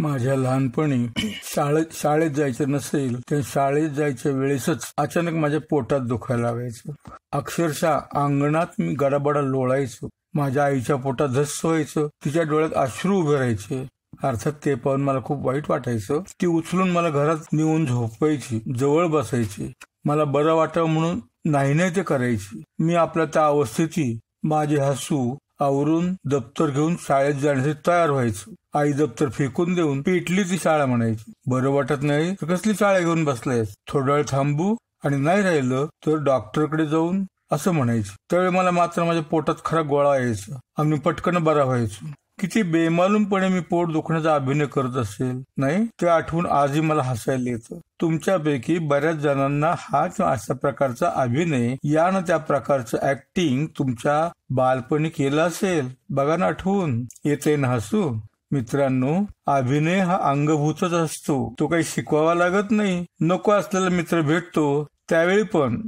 माझ्या लहानपणी शाळेत शाळेत जायचं नसेल तर शाळेत जायच्या वेळेसच अचानक माझ्या पोटात दुखायला लागायचं अक्षरशः अंगणात मी गडाबडा लोळायचो माझ्या आईच्या पोटात धस्स व्हायचं तिच्या डोळ्यात अश्रू उभे राहायचे अर्थात ते पाहून मला खूप वाईट वाटायचं ती उचलून मला घरात नेऊन झोपवायची जवळ बसायची मला बरं वाटावं म्हणून नाही नाही ते करायची मी आपल्या त्या अवस्थेची माझे हसू आवरून दप्तर घेऊन शाळेत जाण्यासाठी तयार व्हायचं आई दप्तर फेकून देऊन पेटली ती शाळा म्हणायची बरं वाटत नाही तर कसली शाळा घेऊन बसलाय थोडा वेळ थांबू आणि नाही राहिलं तर डॉक्टरकडे जाऊन असं म्हणायचं त्यावेळी मला मात्र माझ्या पोटात खरा गोळा यायचा आम्ही पटकन बरा व्हायचो किती बेमालूमपणे मी पोट दुखण्याचा अभिनय करत असेल नाही ते आठवून आजही मला हसायला येतं तुमच्यापैकी बऱ्याच जणांना हा किंवा अशा प्रकारचा अभिनय या ना त्या प्रकारचं ऍक्टिंग तुमच्या बालपणी केलं असेल बघा ना आठवून येते ना हसू मित्रांनो अभिनय हा अंगभूतच असतो तो काही शिकवावा लागत नाही नको असलेला मित्र भेटतो त्यावेळी पण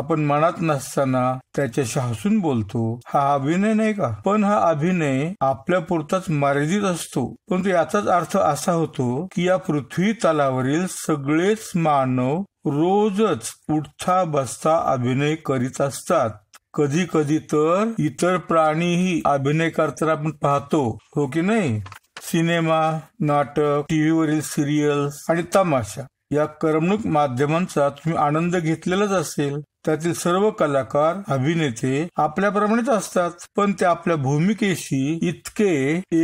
आपण मनात नसताना त्याच्याशी हसून बोलतो हा अभिनय नाही का पण हा अभिनय आपल्या पुरताच मर्यादित असतो परंतु याचाच अर्थ असा होतो की या पृथ्वी तलावरील सगळेच मानव रोजच उठता बसता अभिनय करीत असतात कधी कधी तर इतर प्राणीही अभिनय करताना आपण पाहतो हो की नाही सिनेमा नाटक टीव्हीवरील सिरियल्स आणि तमाशा या करमणूक माध्यमांचा तुम्ही आनंद घेतलेलाच असेल त्यातील सर्व कलाकार अभिनेते आपल्याप्रमाणेच असतात पण ते आपल्या भूमिकेशी इतके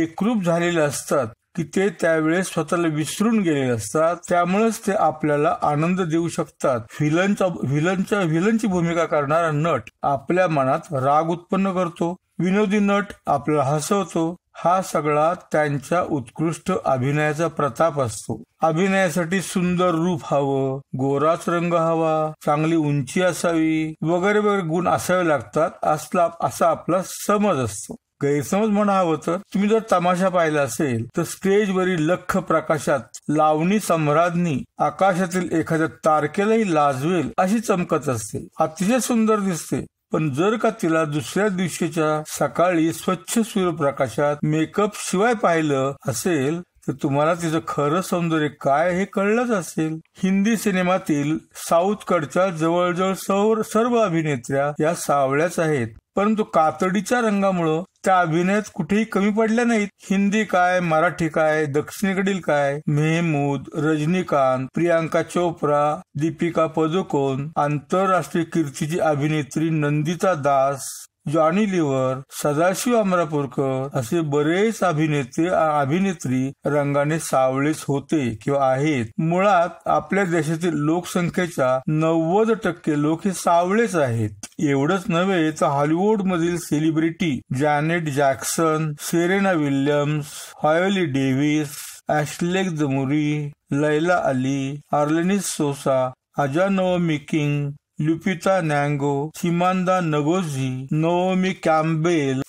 एकरूप झालेले असतात की ते त्यावेळेस स्वतःला विसरून गेलेले असतात त्यामुळेच ते आपल्याला आनंद देऊ शकतात व्हिलनच्या व्हिलनच्या व्हिलनची भूमिका करणारा नट आपल्या मनात राग उत्पन्न करतो विनोदी नट आपल्याला हसवतो हा सगळा त्यांच्या उत्कृष्ट अभिनयाचा प्रताप असतो अभिनयासाठी सुंदर रूप हवं गोराच रंग हवा चांगली उंची असावी वगैरे वगैरे गुण असावे लागतात असला असा आपला समज असतो गैरसमज म्हणावं तर तुम्ही जर तमाशा पाहिला असेल तर स्टेजवरील लख प्रकाशात लावणी सम्राज्ञी आकाशातील एखाद्या तारखेलाही लाजवेल अशी चमकत असते अतिशय सुंदर दिसते पण जर का तिला दुसऱ्या दिवशीच्या सकाळी स्वच्छ सूर्यप्रकाशात मेकअप शिवाय पाहिलं असेल तर तुम्हाला तिचं खरं सौंदर्य काय हे कळलंच असेल हिंदी सिनेमातील साऊथकडच्या जवळजवळ सर्व अभिनेत्र्या या सावळ्याच आहेत परंतु कातडीच्या रंगामुळं त्या अभिनयात कुठेही कमी पडल्या नाहीत हिंदी काय मराठी काय दक्षिणेकडील काय मेहमूद रजनीकांत प्रियांका चोप्रा दीपिका पदुकोण आंतरराष्ट्रीय कीर्तीची अभिनेत्री नंदिता दास जॉनी लिव्हर सदाशिव अमरापूरकर असे बरेच अभिनेते अभिनेत्री रंगाने सावळेच होते किंवा आहेत मुळात आपल्या देशातील लोकसंख्येच्या नव्वद टक्के लोक हे सावळेच आहेत एवढंच नव्हे तर हॉलिवूड मधील celebrity Janet Jackson Serena Williams हॉयली डेव्हिस ऍशलेक दमुरी लैला अली आर्लेनिस सोसा अजानो मिकिंग लुपिता नॅंगो सिमांदा नगोजी, Naomi Campbell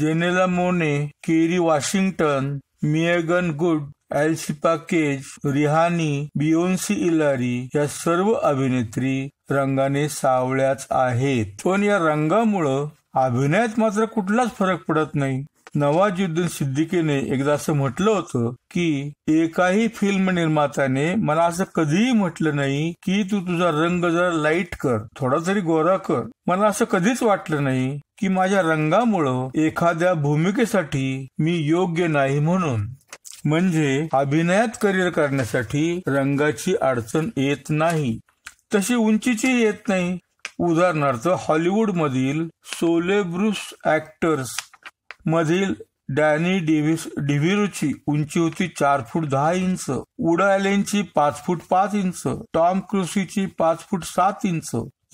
Janelle Monae Kerry Washington Meagan Good एल्सिपा केज रिहानी बियोन्सी इलारी या सर्व अभिनेत्री रंगाने सावळ्याच आहेत पण या रंगामुळं अभिनयात मात्र कुठलाच फरक पडत नाही नवाजुद्दीन सिद्दीकीने एकदा असं म्हटलं होतं की एकाही फिल्म निर्मात्याने मला असं कधीही म्हटलं नाही की तू तुझा रंग जरा लाईट कर थोडा तरी गोरा कर मला असं कधीच वाटलं नाही की माझ्या रंगामुळं एखाद्या भूमिकेसाठी मी योग्य नाही म्हणून म्हणजे अभिनयात करिअर करण्यासाठी रंगाची अडचण येत नाही तशी उंचीची येत नाही उदाहरणार्थ हॉलिवूड मधील सोले ऍक्टर्स मधील डॅनी डेव्हिस डिव्हिरूची उंची होती चार फूट दहा इंच वुड पाच फूट पाच इंच टॉम क्रुसीची पाच फूट सात इंच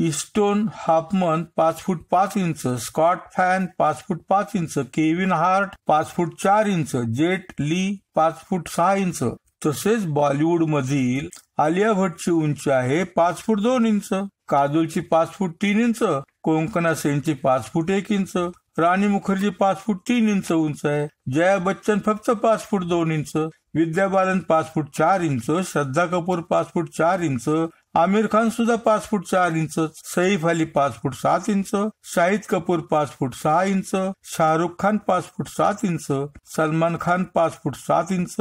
इस्टोन हाफमन पाच फूट पाच इंच स्कॉट फॅन पाच फूट पाच इंच केविन हार्ट पाच फूट चार इंच जेट ली पाच फूट सहा इंच तसेच बॉलिवूड मधील आलिया भट्टची उंची आहे पाच फूट दोन इंच काजोलची पाच फूट तीन इंच कोंकणा सेनची पाच फूट एक इंच राणी मुखर्जी पाच फूट तीन इंच उंच आहे जया बच्चन फक्त पाच फूट दोन इंच विद्या बालन पाच फूट चार इंच श्रद्धा कपूर पाच फूट चार इंच आमिर खान सुद्धा पाच फूट चार इंच सईफ अली पाच फूट सात इंच शाहिद कपूर पाच फूट सहा इंच शाहरुख खान पाच फूट सात इंच सलमान खान पाच फूट सात इंच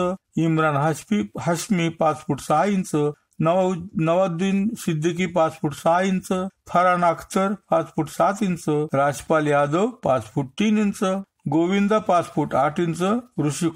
इम्रान हाशमी हशमी पाच फूट सहा इंच नवा नवाद्दीन सिद्दीकी पाच फूट सहा इंच फरान अख्तर पाच फूट सात इंच राजपाल यादव पाच फूट तीन इंच गोविंदा पाच फूट आठ इंच ऋषी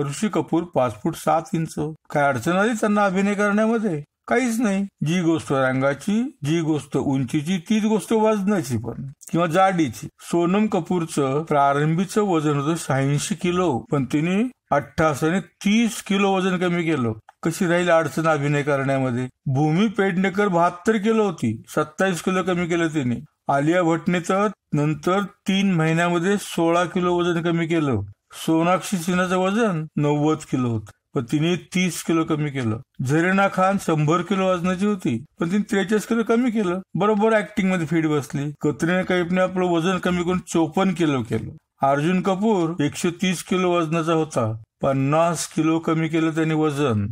ऋषी कपूर पाच फूट सात इंच काय अडचण आली त्यांना अभिनय करण्यामध्ये काहीच नाही जी गोष्ट रंगाची जी गोष्ट उंचीची तीच गोष्ट वजनाची पण किंवा जाडीची सोनम कपूरचं प्रारंभीचं वजन होतं शहाऐंशी किलो पण तिने अठ्ठास आणि तीस किलो वजन कमी केलं कशी राहील अडचण अभिनय करण्यामध्ये भूमी पेडणेकर बहात्तर किलो होती सत्तावीस किलो कमी केलं तिने आलिया भटने तर नंतर तीन महिन्यामध्ये सोळा किलो वजन कमी केलं सोनाक्षी सिन्हाचं वजन नव्वद किलो होत पण तिने तीस किलो कमी केलं झरीना खान शंभर किलो वजनाची होती पण तिने त्रेचाळीस किलो कमी केलं बरोबर ऍक्टिंग मध्ये फीड बसली कतरीना कैफने आपलं वजन कमी करून चोपन्न किलो केलं अर्जुन कपूर एकशे तीस किलो वजनाचा होता पन्नास किलो कमी केलं त्याने वजन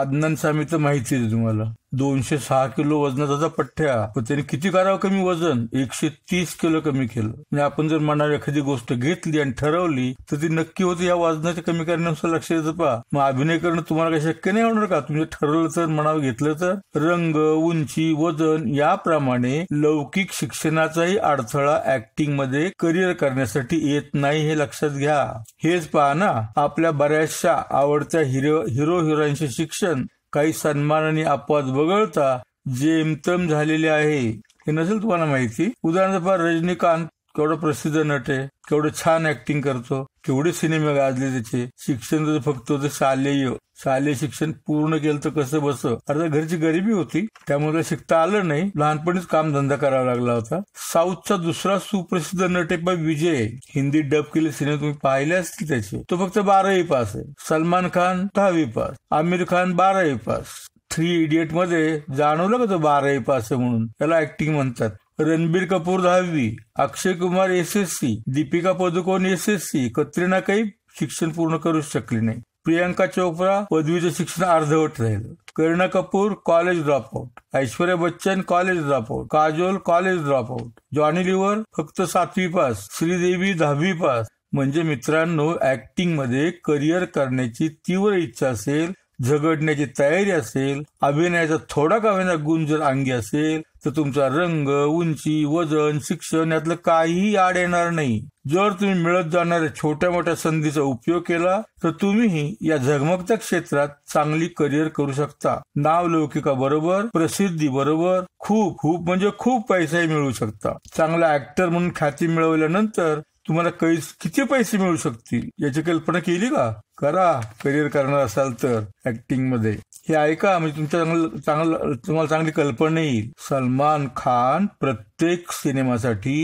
आदनान सामीचं माहिती आहे तुम्हाला दोनशे सहा किलो त्याचा पठ्ठ्या पण त्याने किती करावं कमी वजन एकशे तीस किलो कमी केलं म्हणजे आपण जर मनावर एखादी गोष्ट घेतली आणि ठरवली तर ती नक्की होती या वजनाच्या कमी करण्यानुसार लक्ष देत पहा मग अभिनय करणं तुम्हाला काही शक्य नाही होणार का तुम्ही ठरवलं तर मनावर घेतलं तर रंग उंची वजन याप्रमाणे लौकिक शिक्षणाचाही अडथळा ऍक्टिंग मध्ये करिअर करण्यासाठी येत नाही हे लक्षात घ्या हेच पहा ना आपल्या बऱ्याचशा आवडत्या हिरो हिरो हिरोईनचे शिक्षण काही सन्मान आणि अपवाद वगळता जेमतम झालेले आहे हे नसेल तुम्हाला माहिती उदाहरणार्थ रजनीकांत केवढं प्रसिद्ध नट आहे केवढं छान ऍक्टिंग करतो केवढे सिनेमे गाजले त्याचे शिक्षण फक्त शालेय शालेय शिक्षण पूर्ण केलं तर कसं बस अर्थ घरची गरिबी होती त्यामुळे शिकता आलं नाही लहानपणीच कामधंदा करावा लागला होता साऊथचा दुसरा सुप्रसिद्ध नटेपा विजय हिंदी डब केले सिनेमा तुम्ही पाहिले असतील त्याचे तो फक्त बारावी पास आहे सलमान खान दहावी पास आमिर खान बारावी पास थ्री इडियट मध्ये जाणवलं का तो बारावी पास आहे म्हणून त्याला ऍक्टिंग म्हणतात रणबीर कपूर दहावी Akshay Kumar S S C Deepika Padukone S S C Katrina काही शिक्षण पूर्ण करू शकली नाही प्रियांका चोप्रा पदवीचं शिक्षण अर्धवट राहिलं Kareena Kapoor college dropout Aishwarya Bachchan college dropout Kajol college dropout Johnny Lever फक्त सातवी पास श्रीदेवी दहावी पास म्हणजे मित्रांनो ऍक्टिंग मध्ये करिअर करण्याची तीव्र इच्छा असेल झगडण्याची तयारी असेल अभिनयाचा थोडा कावेना गुण जर अंगी असेल तर तुमचा रंग उंची वजन शिक्षण यातलं काहीही आड येणार नाही जर तुम्ही मिळत जाणाऱ्या छोट्या मोठ्या संधीचा उपयोग केला तर तुम्हीही या झगमगत्या क्षेत्रात चांगली करिअर करू शकता नावलौकिका बरोबर प्रसिद्धी बरोबर खूप खूप म्हणजे खूप पैसाही मिळू शकता चांगला ऍक्टर म्हणून ख्याती मिळवल्यानंतर तुम्हाला कैस किती पैसे मिळू शकतील याची कल्पना केली का करा करिअर करणार असाल तर ऍक्टिंग मध्ये हे ऐका म्हणजे तुमच्या चांगलं चांगलं तुम्हाला चांगली कल्पना येईल सलमान खान प्रत्येक सिनेमासाठी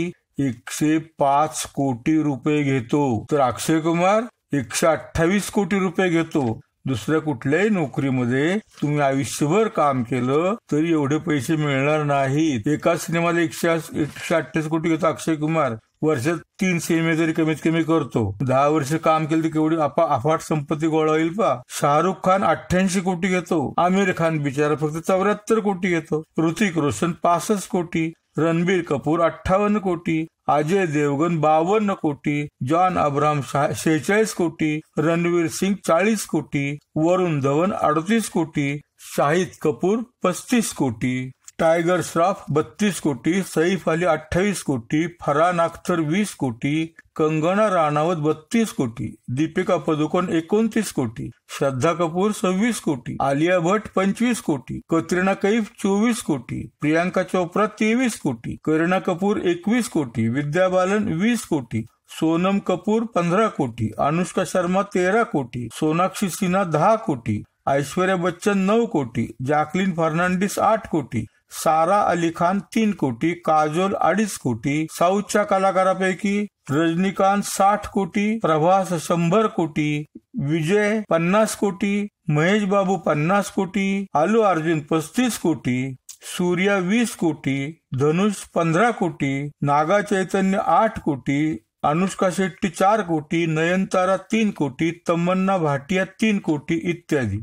एकशे पाच कोटी रुपये घेतो तर अक्षय कुमार एकशे अठ्ठावीस कोटी रुपये घेतो दुसऱ्या कुठल्याही नोकरीमध्ये तुम्ही आयुष्यभर काम केलं तरी एवढे पैसे मिळणार नाहीत एका सिनेमाला एकशे एकशे अठ्ठावीस कोटी घेतो अक्षय कुमार वर्षात तीन सीमे तरी कमीत कमी करतो दहा वर्ष काम केलं तर केवढी अफाट संपत्ती गोळा होईल पा शाहरुख खान अठ्ठ्याऐंशी कोटी घेतो आमिर खान बिचारा फक्त चौऱ्याहत्तर कोटी घेतो ऋतिक रोशन पासष्ट कोटी रणबीर कपूर अठ्ठावन्न कोटी अजय देवगन बावन्न कोटी जॉन अब्राम शेहेचाळीस कोटी रणवीर सिंग चाळीस कोटी वरुण धवन अडतीस कोटी शाहिद कपूर पस्तीस कोटी टायगर श्रॉफ बत्तीस कोटी सईफ अली अठ्ठावीस कोटी फरान अख्तर वीस कोटी कंगना राणावत बत्तीस कोटी दीपिका पदुकोण एकोणतीस कोटी श्रद्धा कपूर सव्वीस कोटी आलिया भट पंचवीस कोटी कतरीना कैफ चोवीस कोटी प्रियांका चोप्रा तेवीस कोटी करीना कपूर एकवीस कोटी विद्या बालन वीस कोटी सोनम कपूर पंधरा कोटी अनुष्का शर्मा तेरा कोटी सोनाक्षी सिन्हा दहा कोटी ऐश्वर्या बच्चन नऊ कोटी जॅकलिन फर्नांडिस आठ कोटी सारा अली खान तीन कोटी काजोल अडीच कोटी साऊथच्या कलाकारापैकी रजनीकांत साठ कोटी प्रभास शंभर कोटी विजय पन्नास कोटी महेश बाबू पन्नास कोटी आलू अर्जुन पस्तीस कोटी सूर्या वीस कोटी धनुष पंधरा कोटी नागा चैतन्य आठ कोटी अनुष्का शेट्टी चार कोटी नयनतारा तीन कोटी तमन्ना भाटिया तीन कोटी इत्यादी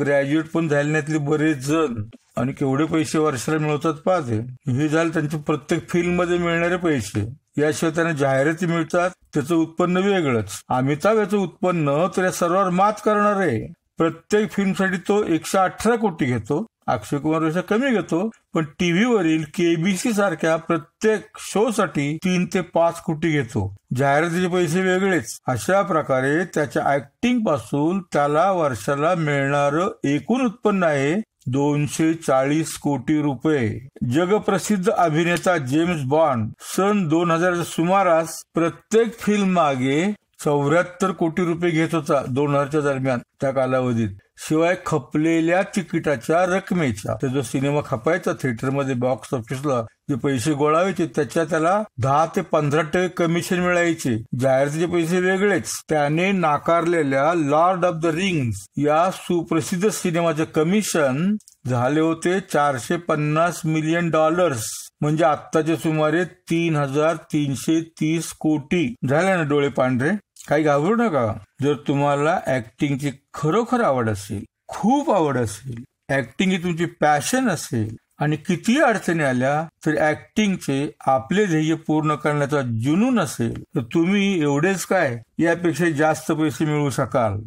ग्रॅज्युएट पण झाल्यातले बरेच जण आणि केवढे पैसे वर्षाला मिळवतात पाहते हे झालं त्यांचे प्रत्येक फिल्ममध्ये मिळणारे पैसे याशिवाय त्यांना जाहिराती मिळतात त्याचं उत्पन्न वेगळंच अमिताभ याचं उत्पन्न तर या सर्वांवर मात करणार आहे प्रत्येक फिल्मसाठी तो एकशे अठरा कोटी घेतो अक्षय कुमार पेक्षा कमी घेतो पण टीव्हीवरील केबीसी सारख्या प्रत्येक शो साठी तीन ते पाच कोटी घेतो जाहिरातीचे पैसे वेगळेच अशा प्रकारे त्याच्या ऍक्टिंग पासून त्याला वर्षाला मिळणार एकूण उत्पन्न आहे दोनशे चाळीस कोटी रुपये जगप्रसिद्ध अभिनेता जेम्स बॉन्ड सन दोन हजार सुमारास प्रत्येक फिल्म मागे चौऱ्याहत्तर कोटी रुपये घेत होता दोन हजारच्या दरम्यान त्या कालावधीत शिवाय खपलेल्या तिकिटाच्या रकमेचा तर जो सिनेमा खपायचा थिएटरमध्ये बॉक्स ऑफिसला जे पैसे गोळावायचे त्याच्या त्याला दहा ते पंधरा टक्के कमिशन मिळायचे जाहिरातीचे पैसे वेगळेच त्याने नाकारलेल्या लॉर्ड ऑफ द रिंग्स या सुप्रसिद्ध सिनेमाचे कमिशन झाले होते चारशे पन्नास मिलियन डॉलर्स म्हणजे आत्ताचे सुमारे तीन हजार तीनशे तीस कोटी झाले ना डोळे पांढरे काही घाबरू नका जर तुम्हाला ऍक्टिंगची खरोखर आवड असेल खूप आवड असेल ऍक्टिंग ही तुमची पॅशन असेल आणि किती अडचणी आल्या तर ऍक्टिंगचे आपले ध्येय पूर्ण करण्याचा जुनून असेल तर तुम्ही एवढेच काय यापेक्षा जास्त पैसे मिळवू शकाल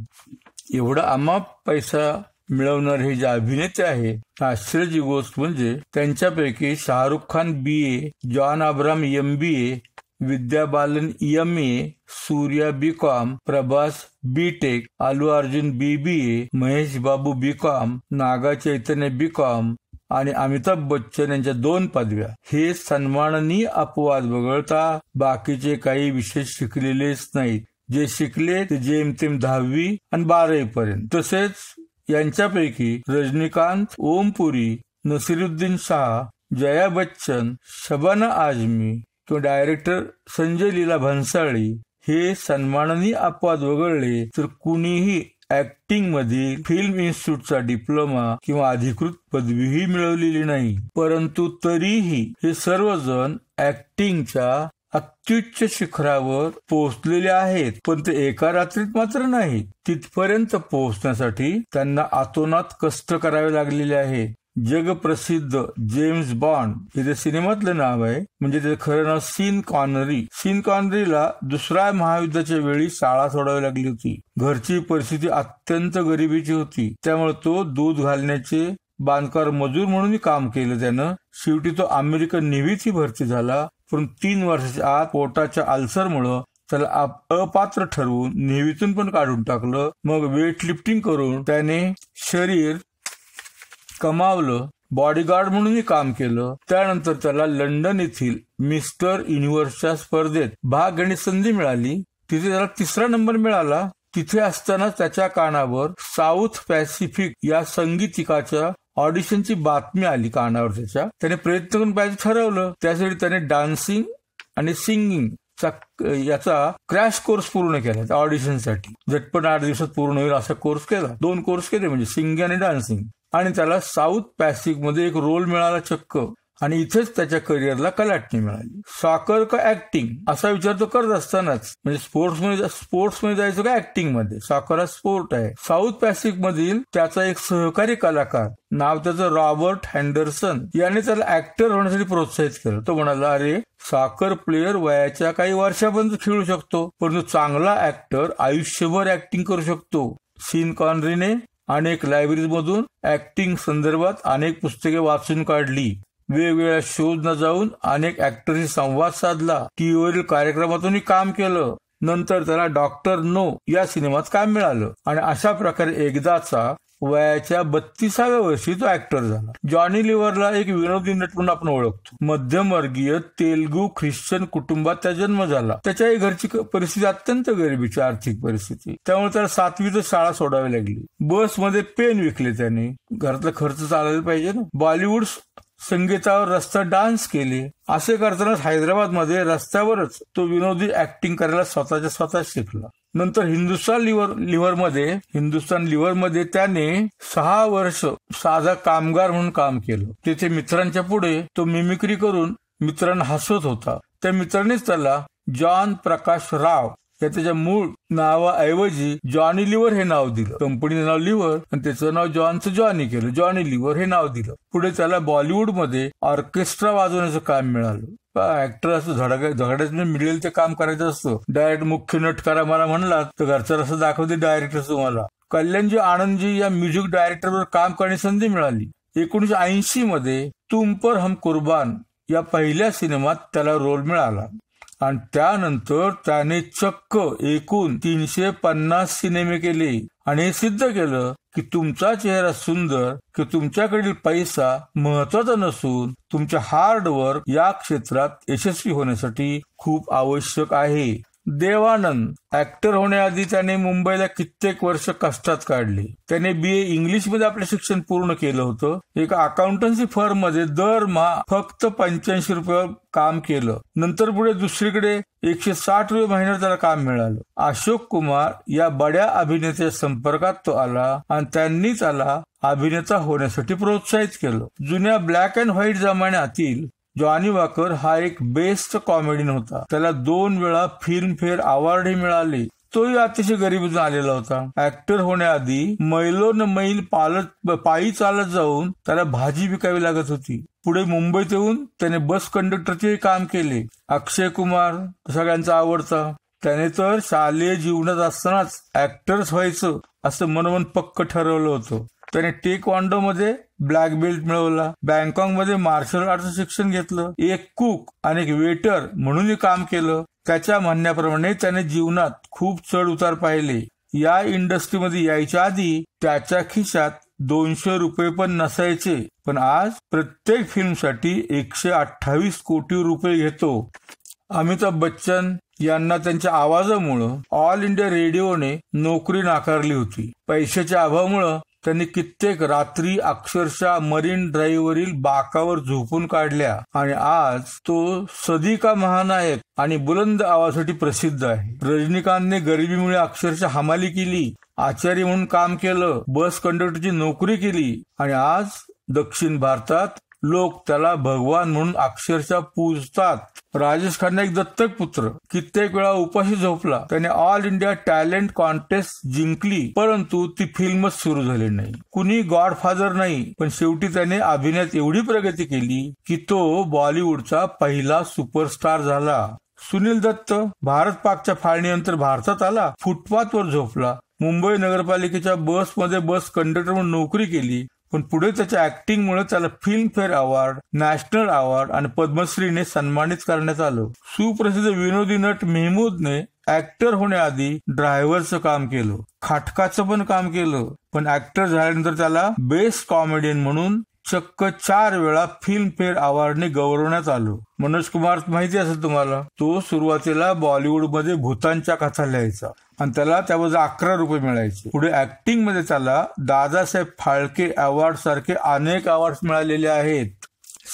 एवढा अमाप पैसा मिळवणारे हे जे अभिनेते आहेत आश्चर्यची गोष्ट म्हणजे त्यांच्यापैकी Shahrukh Khan B A John Abraham M B A Vidya Balan M A Suriya B com Prabhas B tech Allu Arjun B B A Mahesh Babu B com Naga Chaitanya B com आणि अमिताभ बच्चन यांच्या दोन पदव्या हे सन्माननीय अपवाद वगळता बाकीचे काही विशेष शिकलेलेच नाहीत जे शिकले ते जेमतेम दहावी आणि बारावी पर्यंत तसेच यांच्यापैकी रजनीकांत ओमपुरी नसिरुद्दीन शाह जया बच्चन शबाना आजमी किंवा डायरेक्टर संजय लीला भन्साळी हे सन्माननीय अपवाद वगळले तर कुणीही ऍक्टिंग मध्ये फिल्म इन्स्टिट्यूटचा डिप्लोमा किंवा अधिकृत पदवीही मिळवलेली नाही परंतु तरीही हे सर्वजण ऍक्टिंगच्या अत्युच्च शिखरावर पोहोचलेले आहेत पण ते एका रात्रीत मात्र नाही तिथपर्यंत पोहोचण्यासाठी त्यांना आतोनात कष्ट करावे लागलेले आहे जगप्रसिद्ध जेम्स बॉन्ड हे जे सिनेमातलं नाव आहे म्हणजे त्याचं खरं नाव सीन कॉनरी सीन कॉनरीला दुसऱ्या महायुद्धाच्या वेळी शाळा सोडावी लागली होती घरची परिस्थिती अत्यंत गरिबीची होती त्यामुळे तो दूध घालण्याचे बांधकार मजूर म्हणून काम केलं त्यानं शेवटी तो अमेरिकन नेव्हीची भरती झाला पण तीन वर्षाच्या आत पोटाच्या मुळे त्याला अपात्र ठरवून नेव्हीतून पण काढून टाकलं मग वेट लिफ्टिंग करून त्याने शरीर कमावलं बॉडीगार्ड म्हणूनही काम केलं त्यानंतर त्याला लंडन येथील मिस्टर युनिव्हर्सच्या स्पर्धेत भाग घेण्याची संधी मिळाली तिथे त्याला तिसरा नंबर मिळाला तिथे असताना त्याच्या कानावर साऊथ पॅसिफिक या संगीतिकाच्या ऑडिशनची बातमी आली कानावर त्याच्या त्याने प्रयत्न करून पाहिजे ठरवलं त्यासाठी त्याने डान्सिंग आणि सिंगिंग याचा क्रॅश कोर्स पूर्ण केला ऑडिशनसाठी झटपट आठ दिवसात पूर्ण होईल असा कोर्स केला दोन कोर्स केले म्हणजे सिंगिंग आणि डान्सिंग आणि त्याला साऊथ मध्ये एक रोल मिळाला चक्क आणि इथेच त्याच्या करिअरला कलाटणी मिळाली साखर का ऍक्टिंग असा विचार तो करत असतानाच म्हणजे स्पोर्ट्स मध्ये स्पोर्ट्स मध्ये जायचं का ऍक्टिंग मध्ये साखर हा स्पोर्ट आहे साऊथ पॅसिफिक मधील त्याचा एक सहकारी कलाकार नाव त्याचं रॉबर्ट हँडरसन याने त्याला ऍक्टर होण्यासाठी प्रोत्साहित केलं तो म्हणाला अरे साखर प्लेयर वयाच्या काही वर्षापर्यंत खेळू शकतो परंतु चांगला ऍक्टर आयुष्यभर ऍक्टिंग करू शकतो सीन कॉनरीने अनेक लायब्ररीमधून ऍक्टिंग संदर्भात अनेक पुस्तके वाचून काढली वेगवेगळ्या न जाऊन अनेक ऍक्टरशी संवाद साधला टीव्हीवरील कार्यक्रमातूनही काम केलं नंतर त्याला डॉक्टर नो या सिनेमात काम मिळालं आणि अशा प्रकारे एकदाचा वयाच्या बत्तीसाव्या वर्षी तो ऍक्टर झाला जॉनी लिव्हरला एक विनोदी नट म्हणून आपण ओळखतो मध्यमवर्गीय तेलगू ख्रिश्चन कुटुंबात त्या जन्म झाला त्याच्याही घरची परिस्थिती अत्यंत गरिबीची आर्थिक परिस्थिती त्यामुळे त्याला तर शाळा सोडावी लागली बसमध्ये पेन विकले त्याने घरातला खर्च चालायला पाहिजे ना बॉलिवूड संगीतावर रस्ता डान्स केले असे करतानाच मध्ये रस्त्यावरच तो विनोदी ऍक्टिंग करायला स्वतःच्या स्वतः शिकला नंतर हिंदुस्तान लिव्हर लिव्हरमध्ये हिंदुस्तान लिव्हरमध्ये त्याने सहा वर्ष साधा कामगार म्हणून काम केलं तिथे मित्रांच्या पुढे तो मिमिक्री करून मित्रांना हसत होता त्या मित्रांनीच त्याला जॉन प्रकाश राव त्या त्याच्या मूळ नावाऐवजी जॉनी लिव्हर हे नाव दिलं कंपनीचं नाव लिव्हर आणि त्याचं नाव जॉनचं जॉनी केलं जॉनी लिव्हर हे नाव दिलं पुढे त्याला बॉलिवूड मध्ये ऑर्केस्ट्रा वाजवण्याचं काम मिळालं ऍक्टर असं झडा म्हणजे मिळेल ते काम करायचं असतं डायरेक्ट मुख्य नटकारा मला म्हणला तर घरचा रस्ता दाखवते डायरेक्टर तुम्हाला कल्याणजी आनंदजी या म्युझिक डायरेक्टरवर काम करण्याची संधी मिळाली एकोणीशे ऐंशी मध्ये तुम पर हम कुर्बान या पहिल्या सिनेमात त्याला रोल मिळाला आणि त्यानंतर त्याने चक्क एकूण तीनशे पन्नास सिनेमे केले आणि हे सिद्ध केलं की तुमचा चेहरा सुंदर की तुमच्याकडील पैसा महत्वाचा नसून तुमच्या वर्क या क्षेत्रात यशस्वी होण्यासाठी खूप आवश्यक आहे देवानंद ऍक्टर होण्याआधी त्याने मुंबईला कित्येक वर्ष कष्टात काढली त्याने बी ए इंग्लिश मध्ये आपलं शिक्षण पूर्ण केलं होतं एका अकाउंटन्सी फर्म मध्ये दर मा फक्त पंच्याऐंशी रुपयावर काम केलं नंतर पुढे दुसरीकडे एकशे साठ रुपये महिन्यात त्याला काम मिळालं अशोक कुमार या बड्या अभिनेत्याच्या संपर्कात तो आला आणि त्यांनीच त्याला अभिनेता होण्यासाठी प्रोत्साहित केलं जुन्या ब्लॅक अँड व्हाईट जमान्यातील जॉनी वाकर हा एक बेस्ट कॉमेडियन होता त्याला दोन वेळा फिल्मफेअर अवॉर्डही मिळाले तोही अतिशय गरीब आलेला होता ऍक्टर होण्याआधी मैलोन मैल पालत पायी चालत जाऊन त्याला भाजी विकावी लागत होती पुढे मुंबईत येऊन त्याने बस कंडक्टरचे काम केले अक्षय कुमार सगळ्यांचा आवडता त्याने तर शालेय जीवनात असतानाच ऍक्टर व्हायचं असं मनोमन पक्क ठरवलं होतं त्याने टेक्वांडो मध्ये ब्लॅक बेल्ट मिळवला बँकॉक मध्ये मार्शल आर्टचं शिक्षण घेतलं एक कुक आणि एक वेटर म्हणूनही काम केलं त्याच्या म्हणण्याप्रमाणे त्याने जीवनात खूप चढ उतार पाहिले या इंडस्ट्रीमध्ये यायच्या आधी त्याच्या खिशात दोनशे रुपये पण नसायचे पण आज प्रत्येक फिल्मसाठी एकशे अठ्ठावीस कोटी रुपये घेतो अमिताभ बच्चन यांना त्यांच्या आवाजामुळं ऑल इंडिया रेडिओने नोकरी नाकारली होती पैशाच्या अभावामुळं त्यांनी कित्येक रात्री अक्षरशः मरीन ड्राईव्हवरील बाकावर झोपून काढल्या आणि आज तो सदी का महानायक आणि बुलंद आवासाठी प्रसिद्ध आहे रजनीकांतने गरिबीमुळे अक्षरशः हमाली केली आचारी म्हणून काम केलं बस कंडक्टरची नोकरी केली आणि आज दक्षिण भारतात लोक त्याला भगवान म्हणून अक्षरशः पूजतात राजेश खन्ना एक दत्तक पुत्र कित्येक वेळा उपाशी झोपला त्याने ऑल इंडिया टॅलेंट कॉन्टेस्ट जिंकली परंतु ती फिल्मच सुरू झाली नाही कुणी गॉडफादर नाही पण शेवटी त्याने अभिनयात एवढी प्रगती केली की तो बॉलिवूडचा पहिला सुपरस्टार झाला सुनील दत्त भारत पाकच्या नंतर भारतात आला फुटपाथवर झोपला मुंबई नगरपालिकेच्या बसमध्ये बस कंडक्टर म्हणून नोकरी केली पण पुढे त्याच्या ऍक्टिंगमुळे त्याला फिल्मफेअर अवॉर्ड नॅशनल अवॉर्ड आणि पद्मश्रीने सन्मानित करण्यात आलं सुप्रसिद्ध विनोदी नट मेहमूदने ऍक्टर होण्याआधी ड्रायव्हरचं काम केलं खाटकाचं पण काम केलं पण ऍक्टर झाल्यानंतर त्याला बेस्ट कॉमेडियन म्हणून चक्क चार वेळा फिल्मफेअर अवॉर्डने गौरवण्यात आलो मनोज कुमार माहिती असेल तुम्हाला तो सुरुवातीला बॉलिवूडमध्ये भूतांच्या कथा लिहायचा आणि त्याला त्याबद्दल अकरा रुपये मिळायचे पुढे ऍक्टिंग मध्ये त्याला दादासाहेब फाळके अवॉर्ड सारखे अनेक अवॉर्ड मिळालेले आहेत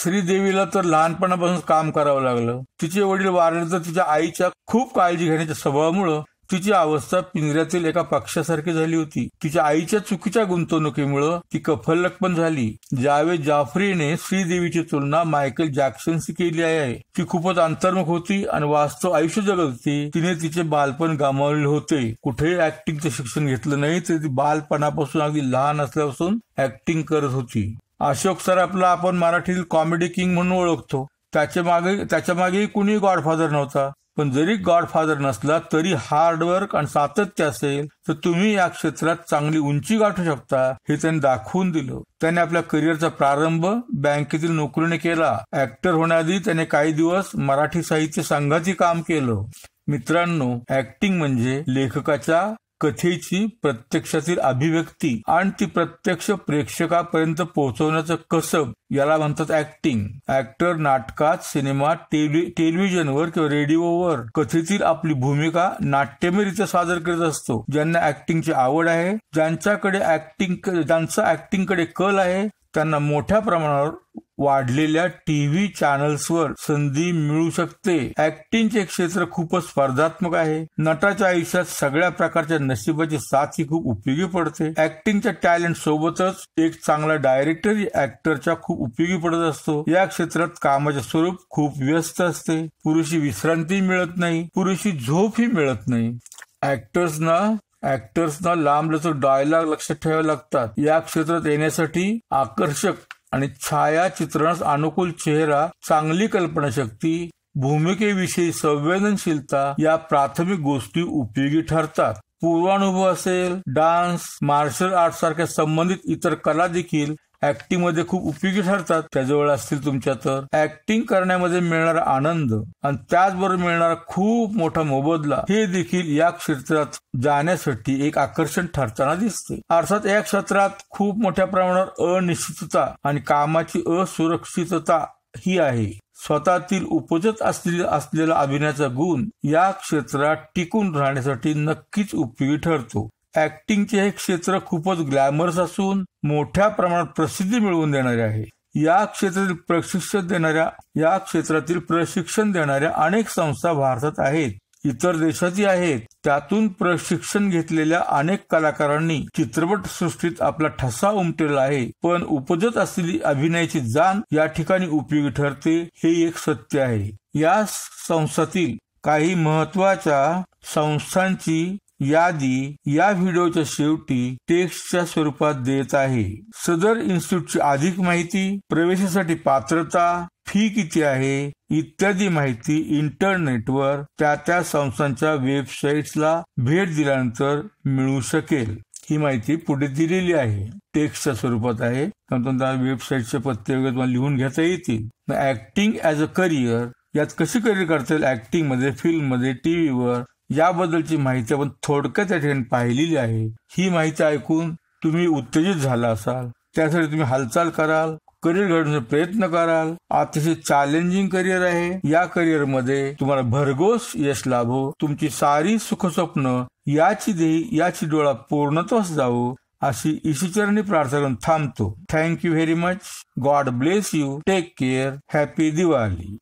श्रीदेवीला तर लहानपणापासून काम करावं लागलं तिचे वडील वारले तर तिच्या आईच्या खूप काळजी घेण्याच्या स्वभावामुळं तिची अवस्था पिंजऱ्यातील एका पक्षासारखी झाली होती तिच्या आईच्या चुकीच्या गुंतवणुकीमुळं ती कफलक पण झाली ज्यावेळी जाफरीने श्रीदेवीची तुलना मायकल जॅक्सनशी केली आहे ती खूपच अंतर्मुख होती आणि वास्तव आयुष्य जगत होती तिने तिचे बालपण गमावले होते कुठेही ऍक्टिंगचं शिक्षण घेतलं नाही तर ती बालपणापासून अगदी लहान असल्यापासून ऍक्टिंग करत होती अशोक सर आपला आपण मराठीतील कॉमेडी किंग म्हणून ओळखतो त्याच्या मागे त्याच्या मागेही कुणी गॉडफादर नव्हता पण जरी गॉडफादर नसला तरी हार्डवर्क आणि सातत्य असेल तर तुम्ही या क्षेत्रात चांगली उंची गाठू शकता हे त्यांनी दाखवून दिलं त्याने आपल्या करिअरचा प्रारंभ बँकेतील नोकरीने केला ऍक्टर होण्याआधी त्याने काही दिवस मराठी साहित्य संघाचे काम केलं मित्रांनो ऍक्टिंग म्हणजे लेखकाच्या कथेची प्रत्यक्षातील अभिव्यक्ती आणि ती प्रत्यक्ष प्रेक्षकापर्यंत पोहोचवण्याचं कसब याला म्हणतात ऍक्टिंग ऍक्टर नाटकात सिनेमा टेलिव्हिजनवर किंवा रेडिओवर कथेतील आपली भूमिका नाट्यमयरित्या सादर करत असतो ज्यांना ऍक्टिंगची आवड आहे ज्यांच्याकडे ऍक्टिंग ज्यांचा ऍक्टिंगकडे कल आहे त्यांना मोठ्या प्रमाणावर वाढलेल्या टीव्ही वर संधी मिळू शकते ऍक्टिंगचे क्षेत्र खूपच स्पर्धात्मक आहे नटाच्या आयुष्यात सगळ्या प्रकारच्या नशिबाची साथ ही खूप उपयोगी पडते ऍक्टिंगच्या टॅलेंट सोबतच एक चांगला डायरेक्टर ऍक्टरच्या खूप उपयोगी पडत असतो या क्षेत्रात कामाचे स्वरूप खूप व्यस्त असते पुरुषी विश्रांती मिळत नाही पुरुषी झोप मिळत नाही ऍक्टर्सना ऍक्टर्सना लांबलचक डायलॉग लक्षात ठेवावे लागतात या क्षेत्रात येण्यासाठी आकर्षक आणि छायाचित्रणास अनुकूल चेहरा चांगली कल्पनाशक्ती भूमिकेविषयी संवेदनशीलता या प्राथमिक गोष्टी उपयोगी ठरतात पूर्वानुभव असेल डान्स मार्शल आर्ट सारख्या संबंधित इतर कला देखील मध्ये खूप उपयोगी ठरतात त्याजवळ असतील तुमच्या तर ऍक्टिंग करण्यामध्ये मिळणारा आनंद आणि त्याचबरोबर मिळणारा खूप मोठा मोबदला हे देखील या क्षेत्रात जाण्यासाठी एक आकर्षण ठरताना दिसते अर्थात या क्षेत्रात खूप मोठ्या प्रमाणावर अनिश्चितता आणि कामाची असुरक्षितता ही आहे स्वतःतील उपजत असलेला असलेला अभिनयाचा गुण या क्षेत्रात टिकून राहण्यासाठी नक्कीच उपयोगी ठरतो ऍक्टिंगचे हे क्षेत्र खूपच ग्लॅमरस असून मोठ्या प्रमाणात प्रसिद्धी मिळवून देणारे आहे या क्षेत्रातील प्रशिक्षण देणाऱ्या या क्षेत्रातील प्रशिक्षण देणाऱ्या अनेक संस्था भारतात आहेत इतर देशातही आहेत त्यातून प्रशिक्षण घेतलेल्या अनेक कलाकारांनी चित्रपट सृष्टीत आपला ठसा उमटवला आहे पण उपजत असलेली अभिनयाची जाण या ठिकाणी उपयोगी ठरते हे एक सत्य आहे या संस्थातील काही महत्वाच्या संस्थांची यादी या व्हिडिओच्या शेवटी टेक्स्टच्या स्वरूपात देत आहे सदर इन्स्टिट्यूटची अधिक माहिती प्रवेशासाठी पात्रता फी किती आहे इत्यादी माहिती इंटरनेटवर त्या त्या संस्थांच्या वेबसाईटला भेट दिल्यानंतर मिळू शकेल ही माहिती पुढे दिलेली आहे टेक्स्टच्या स्वरूपात आहे वेबसाईटचे पत्ते वगैरे तुम्हाला लिहून घेता येतील ऍक्टिंग ऍज अ करिअर यात कशी करिअर करता येईल ऍक्टिंग मध्ये फिल्म मध्ये टीव्हीवर याबद्दलची माहिती आपण थोडक्यात त्या ठिकाणी पाहिलेली आहे ही माहिती ऐकून तुम्ही उत्तेजित झाला असाल त्यासाठी तुम्ही हालचाल कराल करिअर घडवण्याचा प्रयत्न कराल अतिशय चॅलेंजिंग करिअर आहे या करिअर मध्ये तुम्हाला भरघोस यश लाभो तुमची सारी सुखस्वप्न याची देही याची डोळा पूर्णत्वास जावो अशी ईशीचरणी प्रार्थना करून थांबतो thank you very much God bless you take care happy Diwali